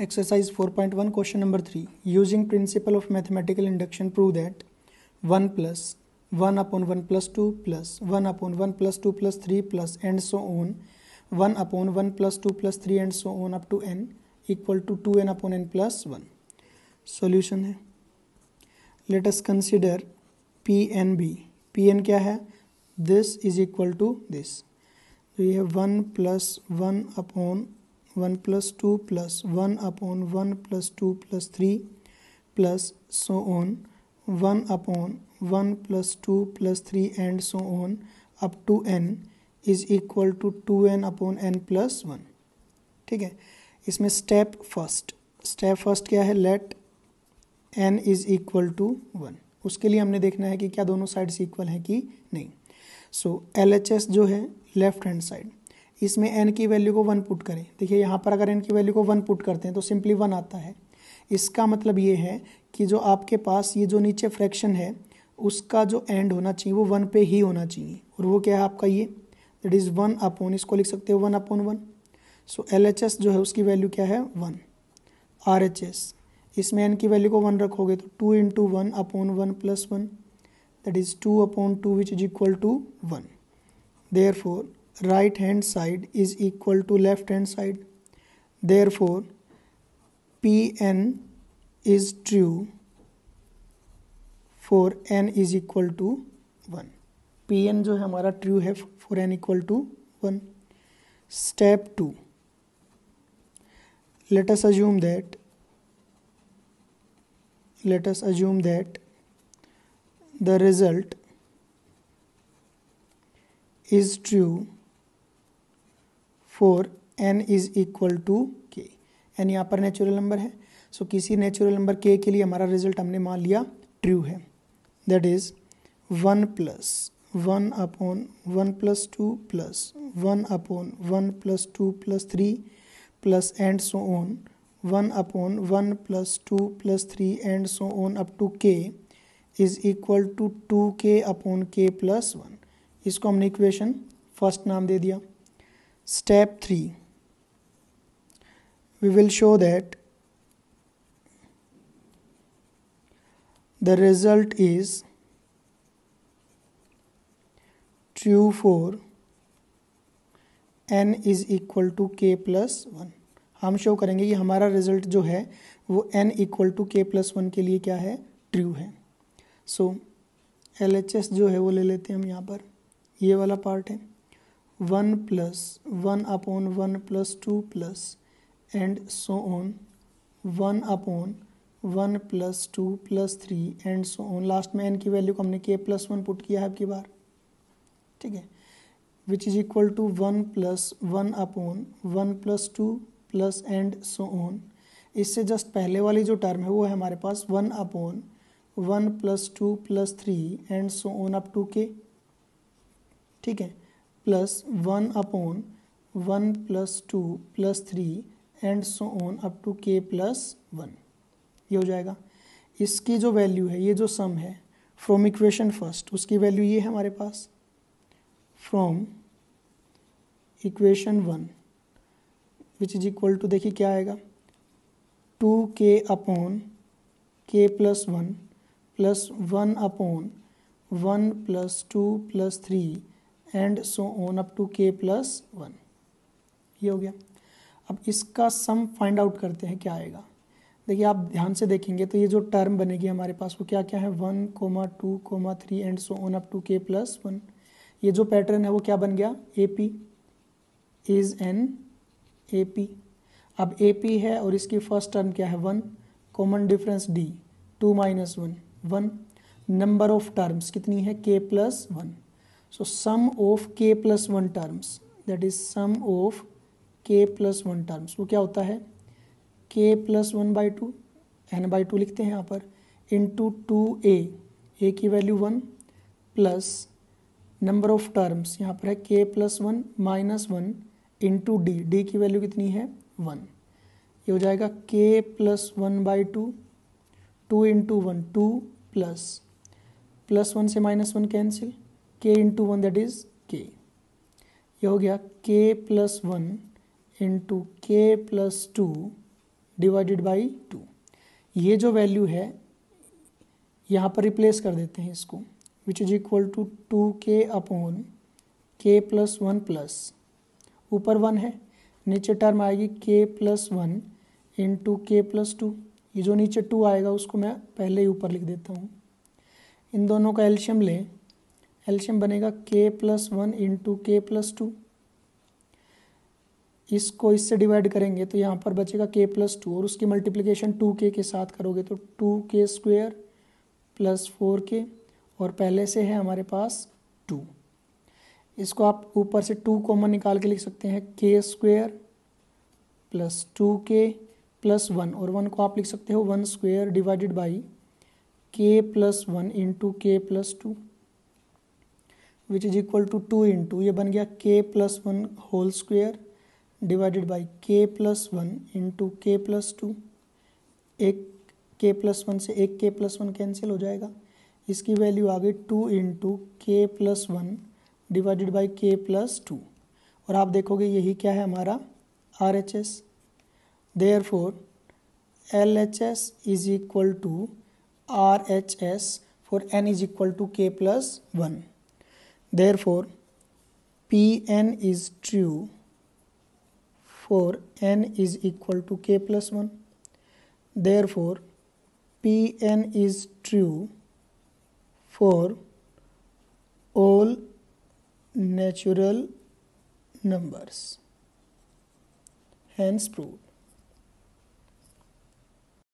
Exercise four point one question number three using principle of mathematical induction prove that one plus one upon one plus two plus one upon one plus two plus three plus and so on one upon one plus two plus three and so on up to n equal to two n upon n plus one solution है let's consider P n be P n क्या है this is equal to this तो ये one plus one upon one plus two plus one upon one plus two plus three plus so on one upon one plus two plus three and so on up to n is equal to two n upon n plus one ठीक है इसमें step first step first क्या है let n is equal to one उसके लिए हमने देखना है कि क्या दोनों साइड्स इक्वल हैं कि नहीं सो एल एच एस जो है लेफ्ट हैंड साइड इसमें एन की वैल्यू को वन पुट करें देखिए यहाँ पर अगर एन की वैल्यू को वन पुट करते हैं तो सिंपली वन आता है इसका मतलब ये है कि जो आपके पास ये जो नीचे फ्रैक्शन है उसका जो एंड होना चाहिए वो वन पे ही होना चाहिए और वो क्या है आपका ये दैट इज़ वन अपॉन इसको लिख सकते हो one upon one so L H S जो है उसकी वैल्यू क्या है वन आर एच एस इसमें एन की वैल्यू को वन रखोगे तो two into one upon one plus one that is two upon two which is equal to one therefore right hand side is equal to left hand side. Therefore, Pn is true for n is equal to one. P n जो है हमारा true है for n equal to one. Step two. let us assume that let us assume that the result is true for n is equal to k n यहाँ पर natural number है so so, किसी natural number के के लिए हमारा result हमने मान लिया ट्रू है that is one plus one upon one plus two plus one upon one plus two plus three plus and so on one upon one plus two plus three and so on up to k is equal to two k upon k plus one इसको हमने equation first नाम दे दिया Step 3 We will show that the result is true for n is equal to k plus one हम show करेंगे कि हमारा result जो है वो n equal to k plus one के लिए क्या है ट्रू है सो so, एल जो है वो ले लेते हैं हम यहाँ पर ये वाला पार्ट है one plus one upon one plus two plus and so on one upon one plus two plus three and so on last में एन की वैल्यू को हमने के प्लस वन पुट किया है आपकी बार ठीक है which is equal to one plus one upon one plus two plus and so on इससे जस्ट पहले वाली जो टर्म है वो है हमारे पास one upon one plus two plus three and so on up to k ठीक है plus one upon one plus two plus three and so on up to k plus one ये हो जाएगा इसकी जो वैल्यू है ये जो सम है फ्रॉम इक्वेशन फर्स्ट उसकी वैल्यू ये है हमारे पास from equation one which is equal to देखिए क्या आएगा two k upon k plus one plus one upon one plus two plus three and so on up to k plus one ये हो गया अब इसका सम फाइंड आउट करते हैं क्या आएगा देखिए आप ध्यान से देखेंगे तो ये जो टर्म बनेगी हमारे पास वो क्या क्या है one comma two comma three and so on up to k plus one ये जो पैटर्न है वो क्या बन गया A P is an A P अब ए पी है और इसकी फर्स्ट टर्म क्या है one common difference d two minus one one number of terms कितनी है k plus one so sum of k plus one terms that is sum of k plus one terms वो क्या होता है k plus one by two n by two लिखते हैं यहाँ पर इंटू टू ए ए की value one plus number of terms यहाँ पर है k plus one minus one into d d की वैल्यू कितनी है वन ये हो जाएगा k plus one by two two into one two plus plus one से minus one cancel k into one that is k ये हो गया k plus one into k plus two divided by two ये जो value है यहाँ पर replace कर देते हैं इसको which is equal to two k upon k plus one plus ऊपर वन है नीचे टर्म आएगी k plus one into k plus two ये जो नीचे टू आएगा उसको मैं पहले ही ऊपर लिख देता हूँ इन दोनों का एल्शियम लें एल्शियम बनेगा k plus one into k plus two इसको इससे डिवाइड करेंगे तो यहाँ पर बचेगा के प्लस टू और उसकी मल्टीप्लिकेशन टू के के साथ करोगे तो टू के स्क्वेयर प्लस फोर के और पहले से है हमारे पास टू इसको आप ऊपर से टू कॉमन निकाल के लिख सकते हैं k square plus two k plus one और वन को आप लिख सकते हो one square divided by k plus one into k plus two which is equal to two two ये बन गया k plus one whole square divided by k plus one into k plus two एक k plus one से एक k plus one cancel हो जाएगा इसकी value आ गई two into k plus one divided by k plus two और आप देखोगे यही क्या है हमारा R H S therefore L H S is equal to R H S for n is equal to k plus one Therefore, Pn is true for n is equal to k plus 1. Therefore, Pn is true for all natural numbers. Hence proved.